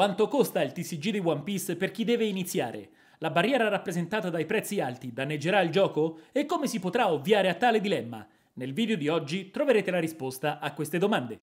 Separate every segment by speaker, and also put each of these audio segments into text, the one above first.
Speaker 1: Quanto costa il TCG di One Piece per chi deve iniziare? La barriera rappresentata dai prezzi alti danneggerà il gioco? E come si potrà ovviare a tale dilemma? Nel video di oggi troverete la risposta a queste domande.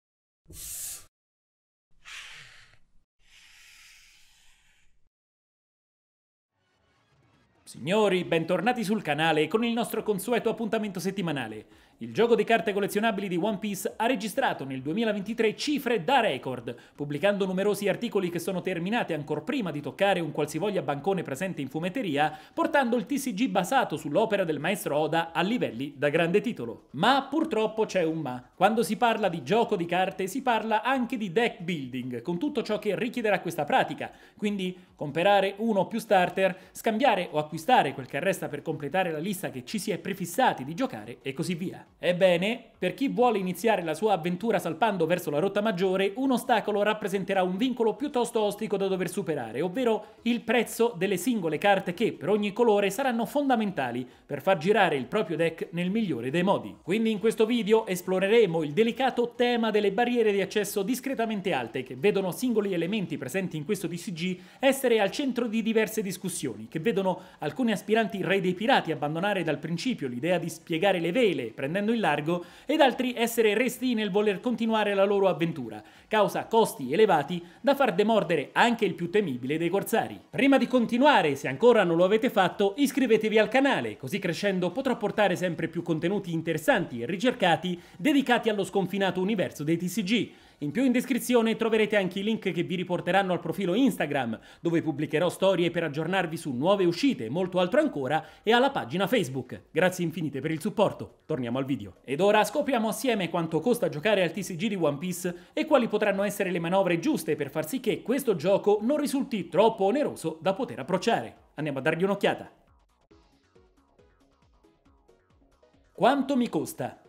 Speaker 1: Signori, bentornati sul canale con il nostro consueto appuntamento settimanale. Il gioco di carte collezionabili di One Piece ha registrato nel 2023 cifre da record, pubblicando numerosi articoli che sono terminati ancor prima di toccare un qualsivoglia bancone presente in fumetteria, portando il TCG basato sull'opera del maestro Oda a livelli da grande titolo. Ma purtroppo c'è un ma. Quando si parla di gioco di carte si parla anche di deck building, con tutto ciò che richiederà questa pratica, quindi comprare uno o più starter, scambiare o acquistare acquistare quel che resta per completare la lista che ci si è prefissati di giocare e così via. Ebbene, per chi vuole iniziare la sua avventura salpando verso la rotta maggiore, un ostacolo rappresenterà un vincolo piuttosto ostico da dover superare, ovvero il prezzo delle singole carte che, per ogni colore, saranno fondamentali per far girare il proprio deck nel migliore dei modi. Quindi in questo video esploreremo il delicato tema delle barriere di accesso discretamente alte che vedono singoli elementi presenti in questo DCG essere al centro di diverse discussioni, che vedono alcuni alcuni aspiranti re dei pirati abbandonare dal principio l'idea di spiegare le vele prendendo il largo ed altri essere resti nel voler continuare la loro avventura, causa costi elevati da far demordere anche il più temibile dei corsari. Prima di continuare, se ancora non lo avete fatto, iscrivetevi al canale, così crescendo potrò portare sempre più contenuti interessanti e ricercati dedicati allo sconfinato universo dei TCG. In più in descrizione troverete anche i link che vi riporteranno al profilo Instagram, dove pubblicherò storie per aggiornarvi su nuove uscite, e molto altro ancora, e alla pagina Facebook. Grazie infinite per il supporto, torniamo al video. Ed ora scopriamo assieme quanto costa giocare al TCG di One Piece e quali potranno essere le manovre giuste per far sì che questo gioco non risulti troppo oneroso da poter approcciare. Andiamo a dargli un'occhiata. Quanto mi costa?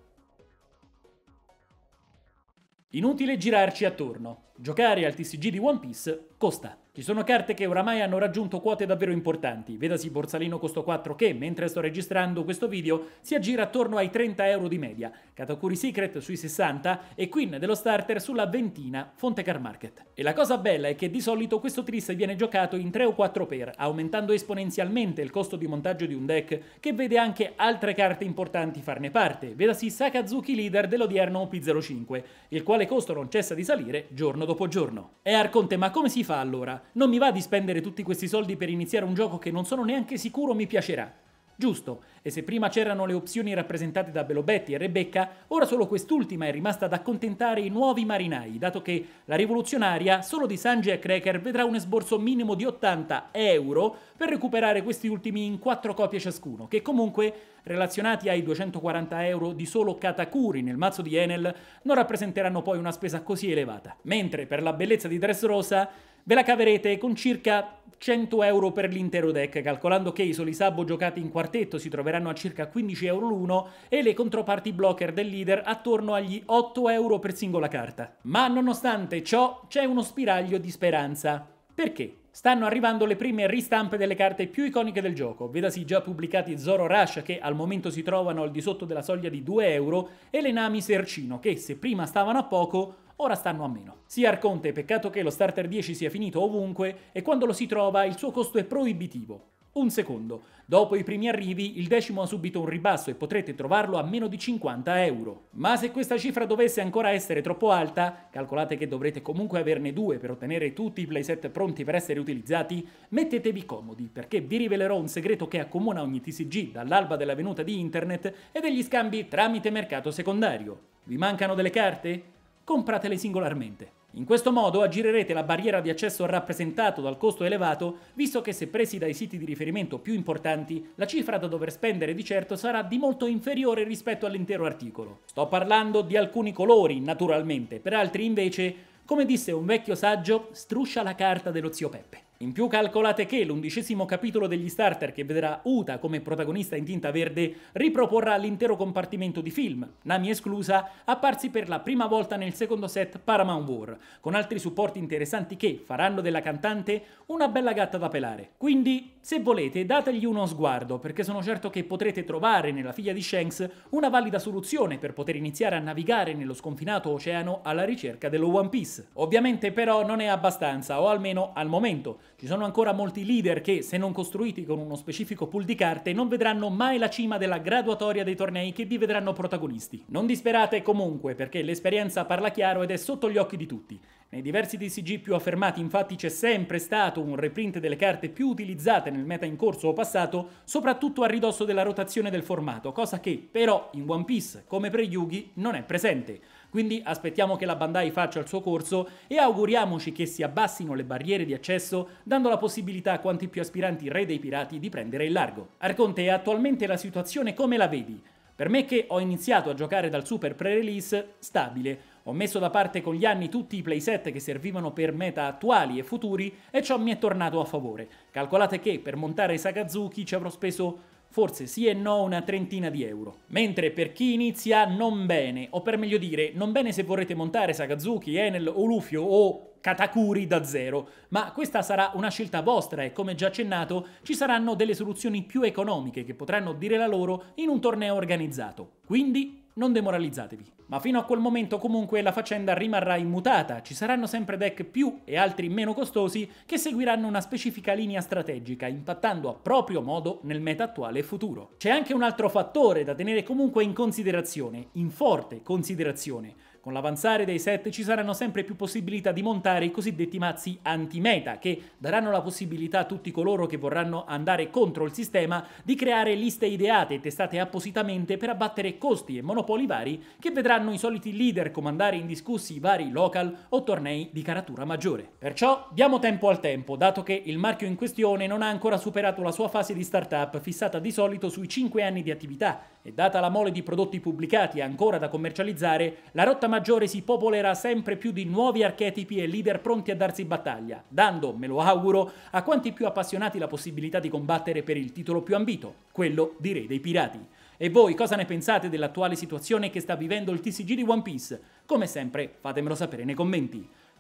Speaker 1: Inutile girarci attorno, giocare al TCG di One Piece costa. Ci sono carte che oramai hanno raggiunto quote davvero importanti, vedasi Borsalino Costo 4 che, mentre sto registrando questo video, si aggira attorno ai 30 euro di media, Katakuri Secret sui 60 e Queen dello starter sulla ventina Fonte Car Market. E la cosa bella è che di solito questo tris viene giocato in 3 o 4 per, aumentando esponenzialmente il costo di montaggio di un deck che vede anche altre carte importanti farne parte, vedasi Sakazuki leader dell'odierno OP05, il quale costo non cessa di salire giorno dopo giorno. E Arconte, ma come si fa allora? non mi va di spendere tutti questi soldi per iniziare un gioco che non sono neanche sicuro mi piacerà. Giusto, e se prima c'erano le opzioni rappresentate da Belobetti e Rebecca, ora solo quest'ultima è rimasta ad accontentare i nuovi marinai, dato che la rivoluzionaria solo di Sanji e Cracker vedrà un esborso minimo di 80 euro per recuperare questi ultimi in 4 copie ciascuno, che comunque, relazionati ai 240 euro di solo Katakuri nel mazzo di Enel, non rappresenteranno poi una spesa così elevata. Mentre per la bellezza di Dressrosa Ve la caverete con circa 100 euro per l'intero deck, calcolando che i soli sabbo giocati in quartetto si troveranno a circa 15 euro l'uno e le controparti blocker del leader attorno agli 8 euro per singola carta. Ma nonostante ciò c'è uno spiraglio di speranza. Perché? Stanno arrivando le prime ristampe delle carte più iconiche del gioco, vedasi già pubblicati Zoro Rush che al momento si trovano al di sotto della soglia di 2 euro e le Nami Sercino che se prima stavano a poco ora stanno a meno. Sia Arconte, peccato che lo starter 10 sia finito ovunque e quando lo si trova il suo costo è proibitivo. Un secondo, dopo i primi arrivi il decimo ha subito un ribasso e potrete trovarlo a meno di 50 euro. Ma se questa cifra dovesse ancora essere troppo alta, calcolate che dovrete comunque averne due per ottenere tutti i playset pronti per essere utilizzati, mettetevi comodi perché vi rivelerò un segreto che accomuna ogni TCG dall'alba della venuta di internet e degli scambi tramite mercato secondario. Vi mancano delle carte? compratele singolarmente. In questo modo aggirerete la barriera di accesso rappresentato dal costo elevato, visto che se presi dai siti di riferimento più importanti, la cifra da dover spendere di certo sarà di molto inferiore rispetto all'intero articolo. Sto parlando di alcuni colori, naturalmente, per altri invece, come disse un vecchio saggio, struscia la carta dello zio Peppe. In più calcolate che l'undicesimo capitolo degli starter, che vedrà Uta come protagonista in tinta verde, riproporrà l'intero compartimento di film, Nami esclusa, apparsi per la prima volta nel secondo set Paramount War, con altri supporti interessanti che faranno della cantante una bella gatta da pelare. Quindi, se volete, dategli uno sguardo, perché sono certo che potrete trovare nella figlia di Shanks una valida soluzione per poter iniziare a navigare nello sconfinato oceano alla ricerca dello One Piece. Ovviamente però non è abbastanza, o almeno al momento, ci sono ancora molti leader che, se non costruiti con uno specifico pool di carte, non vedranno mai la cima della graduatoria dei tornei che vi vedranno protagonisti. Non disperate comunque, perché l'esperienza parla chiaro ed è sotto gli occhi di tutti. Nei diversi DCG più affermati infatti c'è sempre stato un reprint delle carte più utilizzate nel meta in corso o passato, soprattutto a ridosso della rotazione del formato, cosa che però in One Piece, come per Yugi, non è presente. Quindi aspettiamo che la Bandai faccia il suo corso e auguriamoci che si abbassino le barriere di accesso dando la possibilità a quanti più aspiranti re dei pirati di prendere il largo. Arconte, attualmente la situazione come la vedi? Per me che ho iniziato a giocare dal super pre-release, stabile. Ho messo da parte con gli anni tutti i playset che servivano per meta attuali e futuri e ciò mi è tornato a favore. Calcolate che per montare i Sakazuki ci avrò speso forse sì e no una trentina di euro. Mentre per chi inizia non bene, o per meglio dire, non bene se vorrete montare Sakazuki, Enel o Lufio o Katakuri da zero, ma questa sarà una scelta vostra e come già accennato ci saranno delle soluzioni più economiche che potranno dire la loro in un torneo organizzato. Quindi non demoralizzatevi. Ma fino a quel momento comunque la faccenda rimarrà immutata, ci saranno sempre deck più e altri meno costosi che seguiranno una specifica linea strategica, impattando a proprio modo nel meta attuale e futuro. C'è anche un altro fattore da tenere comunque in considerazione, in forte considerazione, con l'avanzare dei set ci saranno sempre più possibilità di montare i cosiddetti mazzi anti-meta, che daranno la possibilità a tutti coloro che vorranno andare contro il sistema di creare liste ideate e testate appositamente per abbattere costi e monopoli vari che vedranno i soliti leader comandare indiscussi vari local o tornei di caratura maggiore. Perciò diamo tempo al tempo, dato che il marchio in questione non ha ancora superato la sua fase di startup fissata di solito sui 5 anni di attività e data la mole di prodotti pubblicati ancora da commercializzare, la rotta maggiore si popolerà sempre più di nuovi archetipi e leader pronti a darsi battaglia, dando, me lo auguro, a quanti più appassionati la possibilità di combattere per il titolo più ambito, quello di Re dei Pirati. E voi cosa ne pensate dell'attuale situazione che sta vivendo il TCG di One Piece? Come sempre fatemelo sapere nei commenti.